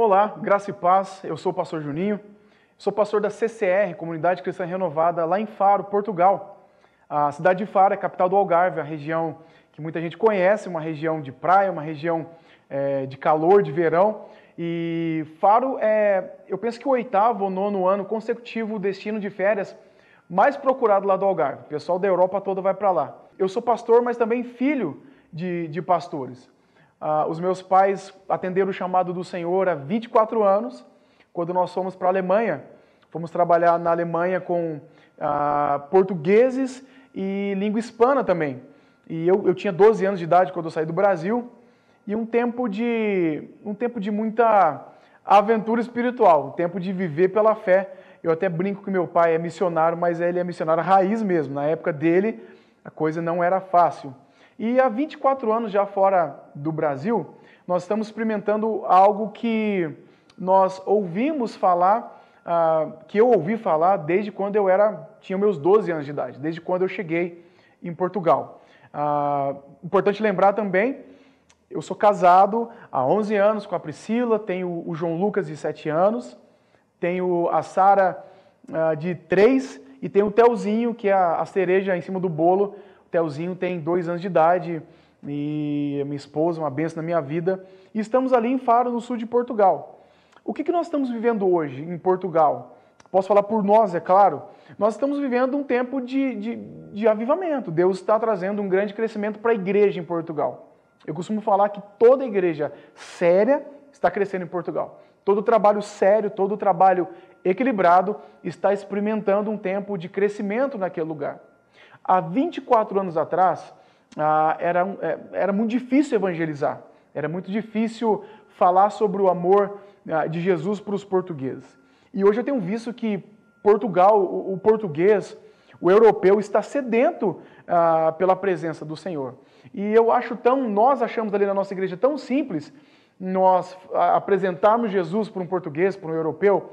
Olá, graça e paz. Eu sou o pastor Juninho. Sou pastor da CCR, Comunidade Cristã Renovada, lá em Faro, Portugal. A cidade de Faro é capital do Algarve, a região que muita gente conhece, uma região de praia, uma região é, de calor, de verão. E Faro é, eu penso que o oitavo ou nono ano consecutivo destino de férias mais procurado lá do Algarve. O pessoal da Europa toda vai para lá. Eu sou pastor, mas também filho de, de pastores. Ah, os meus pais atenderam o chamado do Senhor há 24 anos, quando nós fomos para a Alemanha. Fomos trabalhar na Alemanha com ah, portugueses e língua hispana também. E eu, eu tinha 12 anos de idade quando eu saí do Brasil, e um tempo de, um tempo de muita aventura espiritual, um tempo de viver pela fé. Eu até brinco que meu pai é missionário, mas ele é missionário raiz mesmo. Na época dele, a coisa não era fácil. E há 24 anos já fora do Brasil, nós estamos experimentando algo que nós ouvimos falar, uh, que eu ouvi falar desde quando eu era, tinha meus 12 anos de idade, desde quando eu cheguei em Portugal. Uh, importante lembrar também, eu sou casado há 11 anos com a Priscila, tenho o João Lucas de 7 anos, tenho a Sara uh, de 3 e tenho o Telzinho, que é a, a cereja em cima do bolo, Telzinho tem dois anos de idade e minha esposa, uma benção na minha vida. E estamos ali em Faro, no sul de Portugal. O que, que nós estamos vivendo hoje em Portugal? Posso falar por nós, é claro. Nós estamos vivendo um tempo de, de, de avivamento. Deus está trazendo um grande crescimento para a igreja em Portugal. Eu costumo falar que toda igreja séria está crescendo em Portugal. Todo trabalho sério, todo trabalho equilibrado está experimentando um tempo de crescimento naquele lugar. Há 24 anos atrás, ah, era, é, era muito difícil evangelizar, era muito difícil falar sobre o amor ah, de Jesus para os portugueses. E hoje eu tenho visto que Portugal, o português, o europeu está sedento ah, pela presença do Senhor. E eu acho tão, nós achamos ali na nossa igreja tão simples nós apresentarmos Jesus para um português, para um europeu,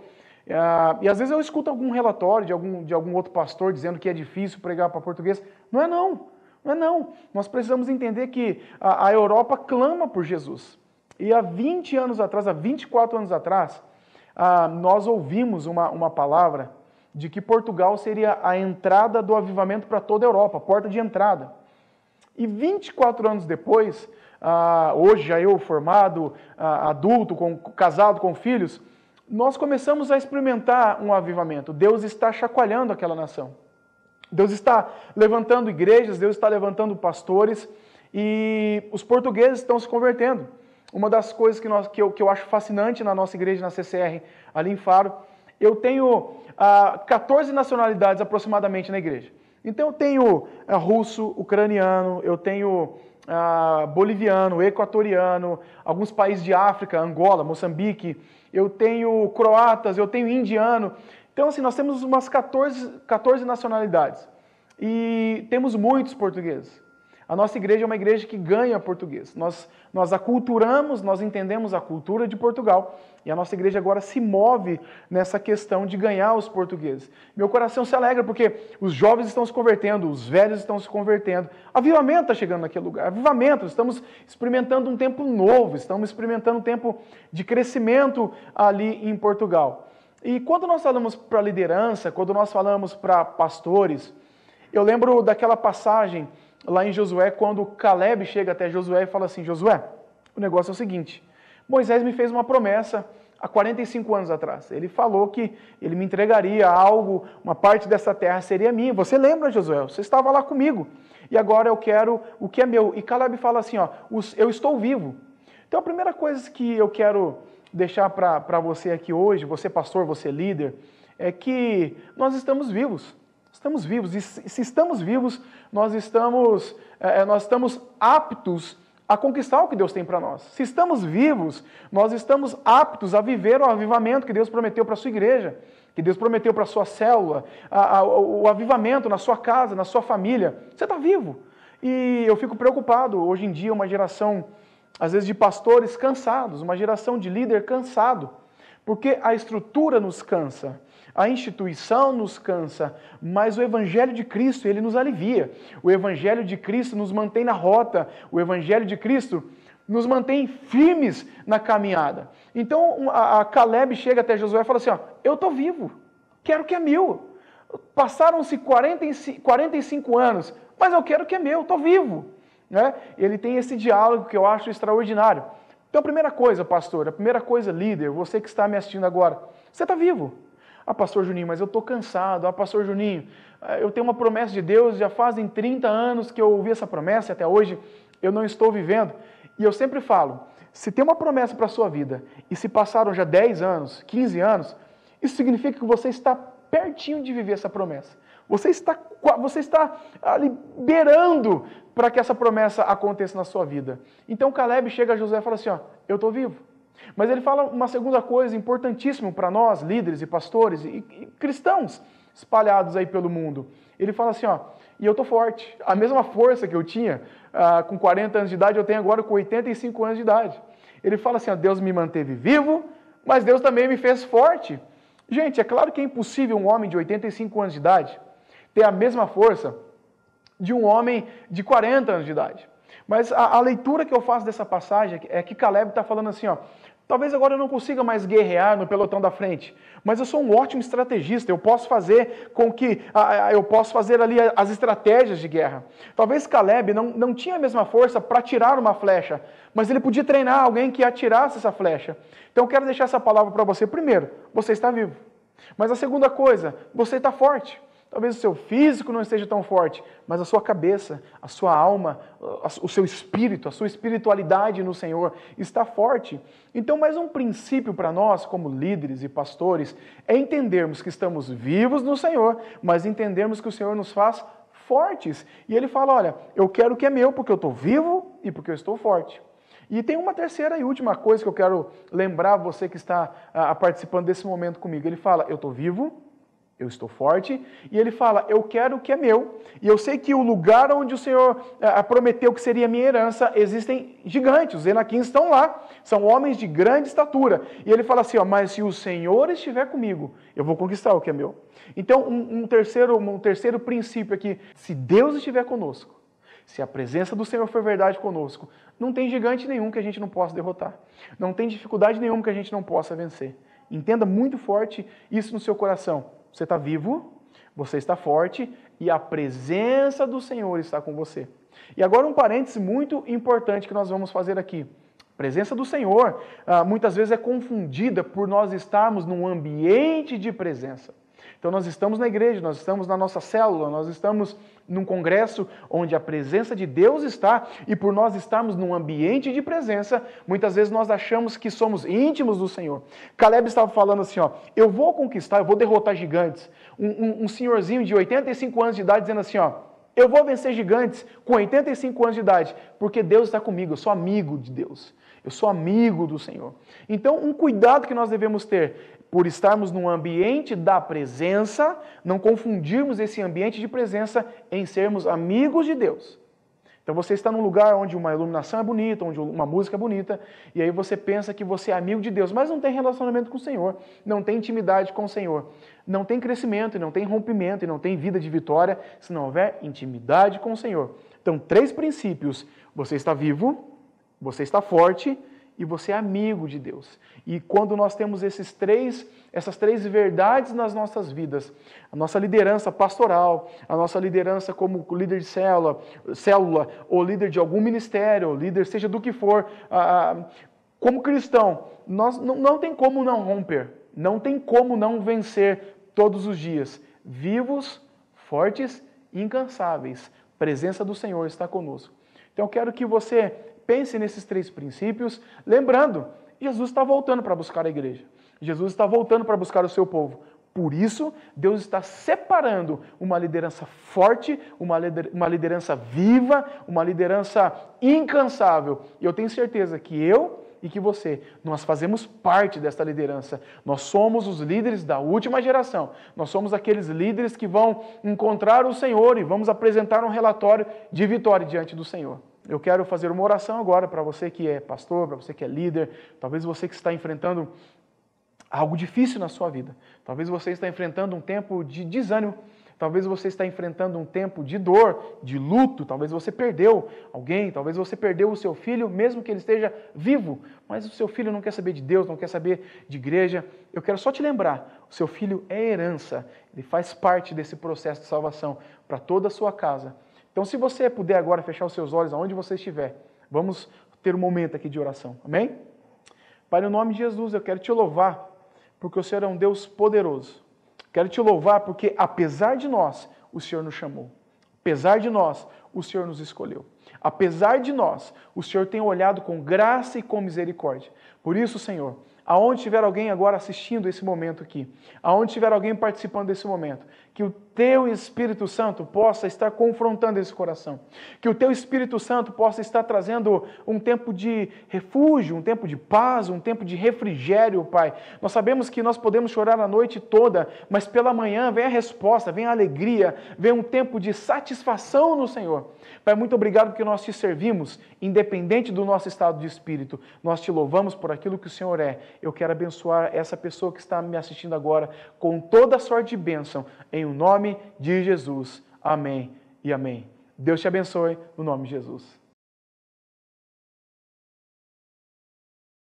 Uh, e às vezes eu escuto algum relatório de algum, de algum outro pastor dizendo que é difícil pregar para português. Não é não, não é não. Nós precisamos entender que a, a Europa clama por Jesus. E há 20 anos atrás, há 24 anos atrás, uh, nós ouvimos uma, uma palavra de que Portugal seria a entrada do avivamento para toda a Europa, a porta de entrada. E 24 anos depois, uh, hoje já eu formado, adulto, com, casado com filhos, nós começamos a experimentar um avivamento. Deus está chacoalhando aquela nação. Deus está levantando igrejas, Deus está levantando pastores e os portugueses estão se convertendo. Uma das coisas que, nós, que, eu, que eu acho fascinante na nossa igreja, na CCR, ali em Faro, eu tenho ah, 14 nacionalidades aproximadamente na igreja. Então eu tenho ah, russo, ucraniano, eu tenho ah, boliviano, equatoriano, alguns países de África, Angola, Moçambique, eu tenho croatas, eu tenho indiano. Então, assim, nós temos umas 14, 14 nacionalidades e temos muitos portugueses. A nossa igreja é uma igreja que ganha português. Nós, nós aculturamos, nós entendemos a cultura de Portugal e a nossa igreja agora se move nessa questão de ganhar os portugueses. Meu coração se alegra porque os jovens estão se convertendo, os velhos estão se convertendo. Avivamento está chegando naquele lugar. Avivamento, estamos experimentando um tempo novo, estamos experimentando um tempo de crescimento ali em Portugal. E quando nós falamos para liderança, quando nós falamos para pastores, eu lembro daquela passagem lá em Josué, quando Caleb chega até Josué e fala assim: Josué, o negócio é o seguinte: Moisés me fez uma promessa há 45 anos atrás. Ele falou que ele me entregaria algo, uma parte dessa terra seria minha. Você lembra, Josué? Você estava lá comigo. E agora eu quero o que é meu. E Caleb fala assim: ó, eu estou vivo. Então a primeira coisa que eu quero deixar para você aqui hoje, você pastor, você líder, é que nós estamos vivos. Estamos vivos. E se estamos vivos, nós estamos, é, é, nós estamos aptos a conquistar o que Deus tem para nós. Se estamos vivos, nós estamos aptos a viver o avivamento que Deus prometeu para a sua igreja, que Deus prometeu para a sua célula, a, a, o avivamento na sua casa, na sua família. Você está vivo. E eu fico preocupado. Hoje em dia, uma geração, às vezes, de pastores cansados, uma geração de líder cansado, porque a estrutura nos cansa. A instituição nos cansa, mas o Evangelho de Cristo, ele nos alivia. O Evangelho de Cristo nos mantém na rota. O Evangelho de Cristo nos mantém firmes na caminhada. Então a, a Caleb chega até Josué e fala assim: ó, Eu estou vivo, quero que é meu. Passaram-se 45, 45 anos, mas eu quero que é meu, estou vivo. Né? Ele tem esse diálogo que eu acho extraordinário. Então, a primeira coisa, pastor, a primeira coisa, líder, você que está me assistindo agora, você está vivo. Ah, pastor Juninho, mas eu estou cansado. Ah, pastor Juninho, eh, eu tenho uma promessa de Deus, já fazem 30 anos que eu ouvi essa promessa e até hoje eu não estou vivendo. E eu sempre falo, se tem uma promessa para a sua vida e se passaram já 10 anos, 15 anos, isso significa que você está pertinho de viver essa promessa. Você está, você está ah, liberando para que essa promessa aconteça na sua vida. Então Caleb chega a José e fala assim: ó, eu estou vivo. Mas ele fala uma segunda coisa importantíssima para nós, líderes e pastores e, e, cristãos espalhados aí pelo mundo. Ele fala assim, ó, e eu tô forte. A mesma força que eu tinha ah, com 40 anos de idade, eu tenho agora com 85 anos de idade. Ele fala assim, ó, Deus me manteve vivo, mas Deus também me fez forte. Gente, é claro que é impossível um homem de 85 anos de idade ter a mesma força de um homem de 40 anos de idade. Mas a, a leitura que eu faço dessa passagem é que Caleb está falando assim, ó, Talvez agora eu não consiga mais guerrear no pelotão da frente, mas eu sou um ótimo estrategista. Eu posso fazer com que eu posso fazer ali as estratégias de guerra. Talvez Caleb não, não tinha a mesma força para tirar uma flecha, mas ele podia treinar alguém que atirasse essa flecha. Então eu quero deixar essa palavra para você. Primeiro, você está vivo. Mas a segunda coisa, você está forte. Talvez o seu físico não esteja tão forte, mas a sua cabeça, a sua alma, o seu espírito, a sua espiritualidade no Senhor está forte. Então, mais um princípio para nós, como líderes e pastores, é entendermos que estamos vivos no Senhor, mas entendermos que o Senhor nos faz fortes. E ele fala: olha, eu quero o que é meu porque eu estou vivo e porque eu estou forte. E tem uma terceira e última coisa que eu quero lembrar você que está a ah, participando desse momento comigo. Ele fala: eu estou vivo eu estou forte, e ele fala: Eu quero o que é meu, e eu sei que o lugar onde o Senhor eh, prometeu que seria minha herança, existem gigantes, os Enaquins estão lá, são homens de grande estatura. E ele fala assim: ó, Mas se o Senhor estiver comigo, eu vou conquistar o que é meu. Então, um, um terceiro, um terceiro princípio aqui: é se Deus estiver conosco, se a presença do Senhor for verdade conosco, não tem gigante nenhum que a gente não possa derrotar, não tem dificuldade nenhuma que a gente não possa vencer. Entenda muito forte isso no seu coração. Você está vivo, você está forte e a presença do Senhor está com você. E agora um parêntese muito importante que nós vamos fazer aqui. A presença do Senhor ah, muitas vezes é confundida por nós estarmos num ambiente de presença. Então nós estamos na igreja, nós estamos na nossa célula, nós estamos num congresso onde a presença de Deus está e por nós estarmos num ambiente de presença, muitas vezes nós achamos que somos íntimos do Senhor. Caleb estava falando assim, ó, eu vou conquistar, eu vou derrotar gigantes. Um, um, um senhorzinho de 85 anos de idade dizendo assim, ó, eu vou vencer gigantes com 85 anos de idade, porque Deus está comigo, eu sou amigo de Deus, eu sou amigo do Senhor. Então, um cuidado que nós devemos ter por estarmos num ambiente da presença, não confundirmos esse ambiente de presença em sermos amigos de Deus. Então você está num lugar onde uma iluminação é bonita, onde uma música é bonita, e aí você pensa que você é amigo de Deus, mas não tem relacionamento com o Senhor, não tem intimidade com o Senhor, não tem crescimento, não tem rompimento, e não tem vida de vitória se não houver intimidade com o Senhor. Então, três princípios: você está vivo, você está forte e você é amigo de Deus. E quando nós temos esses três, essas três verdades nas nossas vidas, a nossa liderança pastoral, a nossa liderança como líder de célula, célula ou líder de algum ministério, ou líder seja do que for, como cristão, nós não, não tem como não romper, não tem como não vencer todos os dias, vivos, fortes, incansáveis. A presença do Senhor está conosco. Então eu quero que você pense nesses três princípios, lembrando, Jesus está voltando para buscar a igreja. Jesus está voltando para buscar o seu povo. Por isso, Deus está separando uma liderança forte, uma, uma liderança viva, uma liderança incansável. E eu tenho certeza que eu e que você, nós fazemos parte desta liderança. Nós somos os líderes da última geração. Nós somos aqueles líderes que vão encontrar o Senhor e vamos apresentar um relatório de vitória diante do Senhor eu quero fazer uma oração agora para você que é pastor, para você que é líder, talvez você que está enfrentando algo difícil na sua vida. Talvez você está enfrentando um tempo de desânimo, talvez você está enfrentando um tempo de dor, de luto, talvez você perdeu alguém, talvez você perdeu o seu filho, mesmo que ele esteja vivo, mas o seu filho não quer saber de Deus, não quer saber de igreja. Eu quero só te lembrar, o seu filho é herança, ele faz parte desse processo de salvação para toda a sua casa então, se você puder agora fechar os seus olhos aonde você estiver, vamos ter um momento aqui de oração. Amém? Pai, no nome de Jesus, eu quero te louvar, porque o Senhor é um Deus poderoso. Quero te louvar porque, apesar de nós, o Senhor nos chamou. Apesar de nós, o Senhor nos escolheu. Apesar de nós, o Senhor tem olhado com graça e com misericórdia. Por isso, Senhor, aonde tiver alguém agora assistindo esse momento aqui, aonde tiver alguém participando desse momento, que o teu Espírito Santo possa estar confrontando esse coração, que o teu Espírito Santo possa estar trazendo um tempo de refúgio, um tempo de paz, um tempo de refrigério, Pai. Nós sabemos que nós podemos chorar a noite toda, mas pela manhã vem a resposta, vem a alegria, vem um tempo de satisfação no Senhor. Pai, muito obrigado porque nós te servimos, independente do nosso estado de espírito. Nós te louvamos por aquilo que o Senhor é eu quero abençoar essa pessoa que está me assistindo agora com toda a sorte de bênção, em o nome de Jesus. Amém e amém. Deus te abençoe, no nome de Jesus.